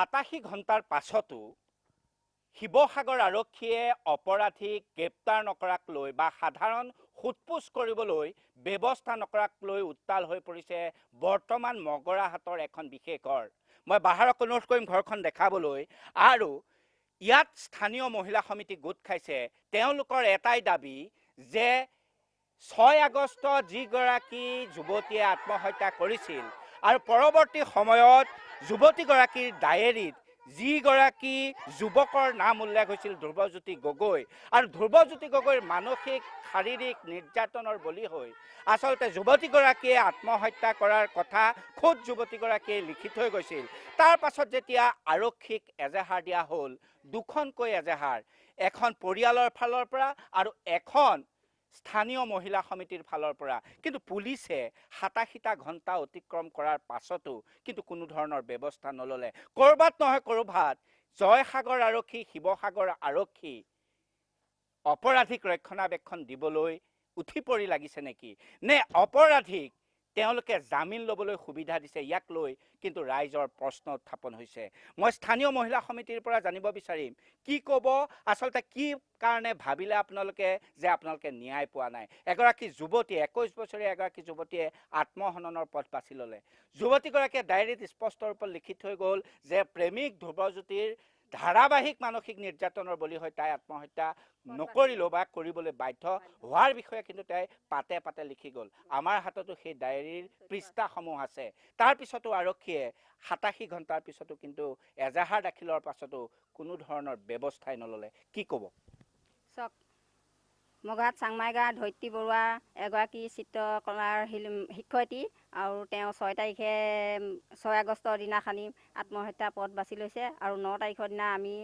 সাতাশী ঘণ্টাৰ পাছতো শিৱসাগৰ আৰক্ষীয়ে অপৰাধীক গ্ৰেপ্তাৰ নকৰাক লৈ বা সাধাৰণ সোধ সোধপোচ কৰিবলৈ ব্যৱস্থা নকৰাক লৈ উত্তাল হৈ পৰিছে বৰ্তমান মগৰাহাটৰ এখন বিশেষ ঘৰ মই বাহাৰক অনুৰোধ কৰিম ঘৰখন দেখাবলৈ আৰু ইয়াত স্থানীয় মহিলা সমিতি গোট খাইছে তেওঁলোকৰ এটাই দাবী যে ছয় আগষ্টত যিগৰাকী যুৱতীয়ে আত্মহত্যা কৰিছিল আৰু পৰৱৰ্তী সময়ত যুৱতীগৰাকীৰ ডায়েৰীত যিগৰাকী যুৱকৰ নাম উল্লেখ হৈছিল ধ্ৰুৱজ্যোতি গগৈ আৰু ধ্ৰুৱজ্যোতি গগৈৰ মানসিক শাৰীৰিক নিৰ্যাতনৰ বলি হৈ আচলতে যুৱতীগৰাকীয়ে আত্মহত্যা কৰাৰ কথা খোদ যুৱতীগৰাকীয়ে লিখি থৈ গৈছিল তাৰ পাছত যেতিয়া আৰক্ষীক এজেহাৰ দিয়া হ'ল দুখনকৈ এজেহাৰ এখন পৰিয়ালৰ ফালৰ পৰা আৰু এখন স্থানীয় মহিলা সমিতিৰ ফালৰ পৰা কিন্তু পুলিচে সাতাশীটা ঘণ্টা অতিক্ৰম কৰাৰ পাছতো কিন্তু কোনো ধৰণৰ ব্যৱস্থা নল'লে ক'ৰবাত নহয় ক'ৰবাত জয়সাগৰ আৰক্ষী শিৱসাগৰ আৰক্ষী অপৰাধীক ৰক্ষণাবেক্ষণ দিবলৈ উঠি পৰি লাগিছে নেকি নে অপৰাধীক তেওঁলোকে জামিন ল'বলৈ সুবিধা দিছে ইয়াক লৈ কিন্তু ৰাইজৰ প্ৰশ্ন উত্থাপন হৈছে মই স্থানীয় মহিলা সমিতিৰ পৰা জানিব বিচাৰিম কি ক'ব আচলতে কি কাৰণে ভাবিলে আপোনালোকে যে আপোনালোকে ন্যায় পোৱা নাই এগৰাকী যুৱতীয়ে একৈছ বছৰীয়া এগৰাকী যুৱতীয়ে আত্মহননৰ পথ বাছি ল'লে যুৱতীগৰাকীয়ে ডায়েৰীত স্পষ্ট ৰূপত লিখি থৈ গ'ল যে প্ৰেমিক ধ্ৰুৱজ্যোতিৰ ধাৰাবাহিক মানসিক নিৰ্যাতনৰ বলি হৈ তাই আত্মহত্যা নকৰিলেও বা কৰিবলৈ বাধ্য হোৱাৰ বিষয়ে কিন্তু তাই পাতে পাতে লিখি গ'ল আমাৰ হাততো সেই ডায়েৰীৰ পৃষ্ঠাসমূহ আছে তাৰপিছতো আৰক্ষীয়ে সাতাশী ঘণ্টাৰ পিছতো কিন্তু এজাহাৰ দাখিলৰ পাছতো কোনো ধৰণৰ ব্যৱস্থাই নল'লে কি ক'ব চাওক মগাত চাংমাইগাঁৱৰ ধৰিত্ৰী বৰুৱা এগৰাকী চিত্ৰকলাৰ শিল শিক্ষয়িত্ৰী আৰু তেওঁ ছয় তাৰিখে ছয় আগষ্টৰ দিনাখনি আত্মহত্যাৰ পথ বাছি লৈছে আৰু ন তাৰিখৰ দিনা আমি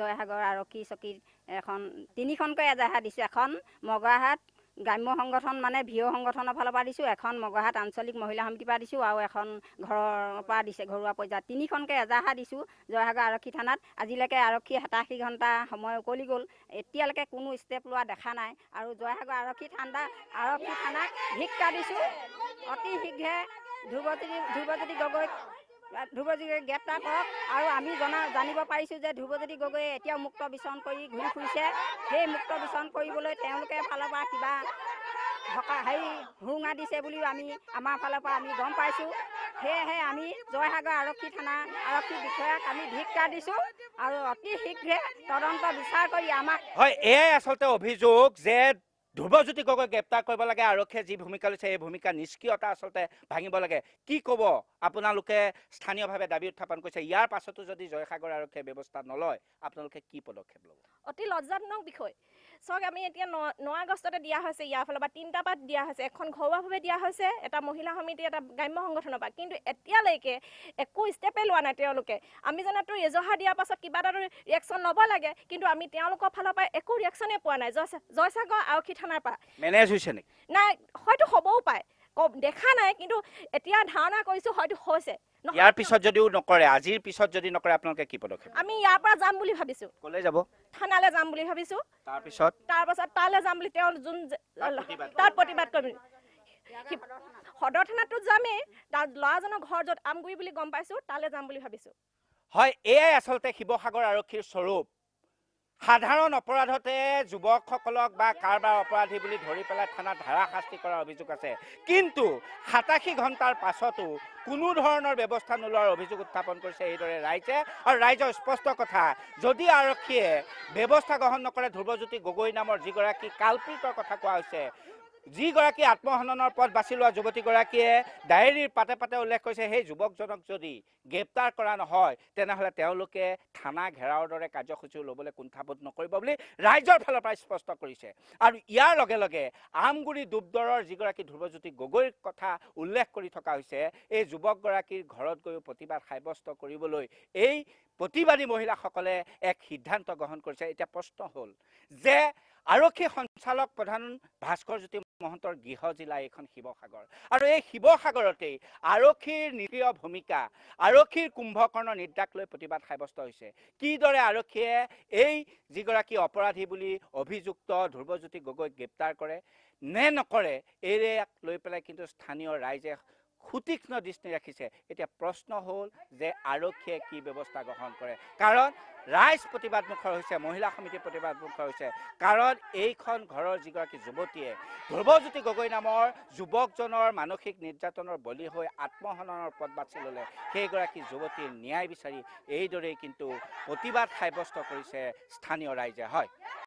জয়সাগৰ আৰক্ষী চকীত এখন তিনিখনকৈ এজাহাৰ দিছোঁ এখন মগৰাহাট গ্ৰাম্য সংগঠন মানে ভি অ' সংগঠনৰ ফালৰ পৰা দিছোঁ এখন মগহাট আঞ্চলিক মহিলা সমিতিৰ পৰা দিছোঁ আৰু এখন ঘৰৰ পৰা দিছে ঘৰুৱা পৰ্যায়ত তিনিখনকৈ এজাহা দিছোঁ জয়সাগৰ আৰক্ষী থানাত আজিলৈকে আৰক্ষী সাতাশী ঘণ্টা সময় উকলি গ'ল এতিয়ালৈকে কোনো ষ্টেপ লোৱা দেখা নাই আৰু জয়সাগৰ আৰক্ষী থানা আৰক্ষী থানাক শিক্ষা দিছোঁ অতি শীঘ্ৰে ধ্ৰুৱজ্যোতি ধ্ৰুৱজ্যোতি গগৈক ধ্ৰুৱজ্যোতিক গ্ৰেপ্তাৰ কৰক আৰু আমি জনা জানিব পাৰিছোঁ যে ধ্ৰুৱজ্যোতি গগৈয়ে এতিয়াও মুক্ত বিচৰণ কৰি ঘূৰি ফুৰিছে সেই মুক্ত বিচৰণ কৰিবলৈ তেওঁলোকে ফালৰ পৰা কিবা সকা হেৰি সুৰুঙা দিছে বুলিও আমি আমাৰ ফালৰ পৰা আমি গম পাইছোঁ সেয়েহে আমি জয়সাগৰ আৰক্ষী থানা আৰক্ষী বিষয়াক আমি ধিক্ষা দিছোঁ আৰু অতি শীঘ্ৰে তদন্ত বিচাৰ কৰি আমাক হয় এয়াই আচলতে অভিযোগ যে ধ্ৰুৱজ্যোতি গগৈ গ্ৰেপ্তাৰ কৰিব লাগে আৰক্ষীয়ে যি ভূমিকা লৈছে এই ভূমিকা নিষ্ক্ৰিয়তা আচলতে ভাঙিব লাগে কি ক'ব আপোনালোকে স্থানীয়ভাৱে দাবী উত্থাপন কৰিছে ইয়াৰ পাছতো যদি জয়সাগৰ আৰক্ষীয়ে ব্যৱস্থা নলয় আপোনালোকে কি পদক্ষেপ ল'ব অতি লজ্জাজনক বিষয় চাওক আমি এতিয়া ন ন আগষ্টতে দিয়া হৈছে ইয়াৰ ফালৰ পৰা তিনিটা পাত দিয়া হৈছে এখন ঘৰুৱাভাৱে দিয়া হৈছে এটা মহিলা সমিতি এটা গ্ৰাম্য সংগঠনৰ পৰা কিন্তু এতিয়ালৈকে একো ষ্টেপে লোৱা নাই তেওঁলোকে আমি জনাতো এজহা দিয়াৰ পাছত কিবা এটা ৰিয়েকশ্যন ল'ব লাগে কিন্তু আমি তেওঁলোকৰ ফালৰ পৰা একো ৰিয়েকশ্যনে পোৱা নাই জয় জয়সাগৰ আৰক্ষী থানাৰ পৰা মেনেজ হৈছে নেকি নাই হয়তো হ'বও পাৰে দেখা নাই কিন্তু এতিয়া ধাৰণা কৰিছোঁ হয়তো হৈছে ইয়াৰ পিছত যদিও নকৰে আজিৰ পিছত যদি নকৰে আপোনালোকে কি পদক্ষেপ আমি ইয়াৰ পৰা যাম বুলি ভাবিছোঁ ক'লৈ যাব থানালৈ যাম বুলি ভাবিছোঁ তাৰপিছত তাৰপাছত তালৈ যাম বুলি তেওঁ যোন তাত প্ৰতিবাদ কৰিম সদৰ থানাটো যামেই তাত ল'ৰাজনৰ ঘৰ য'ত আমগুৰি বুলি গম পাইছোঁ তালৈ যাম বুলি ভাবিছোঁ হয় এয়াই আচলতে শিৱসাগৰ আৰক্ষীৰ স্বৰূপ সাধাৰণ অপৰাধতে যুৱকসকলক বা কাৰোবাৰ অপৰাধী বুলি ধৰি পেলাই থানাত ধাৰাশাস্তি কৰাৰ অভিযোগ আছে কিন্তু সাতাশী ঘণ্টাৰ পাছতো কোনো ধৰণৰ ব্যৱস্থা নোলোৱাৰ অভিযোগ উত্থাপন কৰিছে এইদৰে ৰাইজে আৰু ৰাইজৰ স্পষ্ট কথা যদি আৰক্ষীয়ে ব্যৱস্থা গ্ৰহণ নকৰে ধ্ৰুৱজ্যোতি গগৈ নামৰ যিগৰাকী কাল্পিকৰ কথা কোৱা হৈছে যিগৰাকী আত্মহননৰ পথ বাছি লোৱা যুৱতীগৰাকীয়ে ডায়েৰীৰ পাতে পাতে উল্লেখ কৰিছে সেই যুৱকজনক যদি গ্ৰেপ্তাৰ কৰা নহয় তেনেহ'লে তেওঁলোকে থানা ঘেৰাওৰ দৰে কাৰ্যসূচী ল'বলৈ কুণ্ঠাবোধ নকৰিব বুলি ৰাইজৰ ফালৰ পৰা স্পষ্ট কৰিছে আৰু ইয়াৰ লগে লগে আমগুৰি ডুবদৰৰ যিগৰাকী ধ্ৰুৱজ্যোতি গগৈৰ কথা উল্লেখ কৰি থকা হৈছে এই যুৱকগৰাকীৰ ঘৰত গৈও প্ৰতিবাদ সাব্যস্ত কৰিবলৈ এই প্ৰতিবাদী মহিলাসকলে এক সিদ্ধান্ত গ্ৰহণ কৰিছে এতিয়া প্ৰশ্ন হ'ল যে আৰক্ষী সঞ্চালক প্ৰধান ভাস্কৰজ্যোতি মহন্তৰ গৃহ জিলা এইখন শিৱসাগৰ আৰু এই শিৱসাগৰতেই আৰক্ষীৰ নিৰীয় ভূমিকা আৰক্ষীৰ কুম্ভকৰ্ণৰ নিদ্ৰাক লৈ প্ৰতিবাদ সাব্যস্ত হৈছে কিদৰে আৰক্ষীয়ে এই যিগৰাকী অপৰাধী বুলি অভিযুক্ত ধ্ৰুৱজ্যোতি গগৈক গ্ৰেপ্তাৰ কৰে নে নকৰে এই লৈ পেলাই কিন্তু স্থানীয় ৰাইজে সুতীক্ষ্ণ দৃষ্টি ৰাখিছে এতিয়া প্ৰশ্ন হ'ল যে আৰক্ষীয়ে কি ব্যৱস্থা গ্ৰহণ কৰে কাৰণ ৰাইজ প্ৰতিবাদমুখৰ হৈছে মহিলা সমিতি প্ৰতিবাদমুখৰ হৈছে কাৰণ এইখন ঘৰৰ যিগৰাকী যুৱতীয়ে ধ্ৰুৱজ্যোতি গগৈ নামৰ যুৱকজনৰ মানসিক নিৰ্যাতনৰ বলি হৈ আত্মহননৰ পথ বাচি ল'লে সেইগৰাকী যুৱতীৰ ন্যায় বিচাৰি এইদৰেই কিন্তু প্ৰতিবাদ সাব্যস্ত কৰিছে স্থানীয় ৰাইজে হয়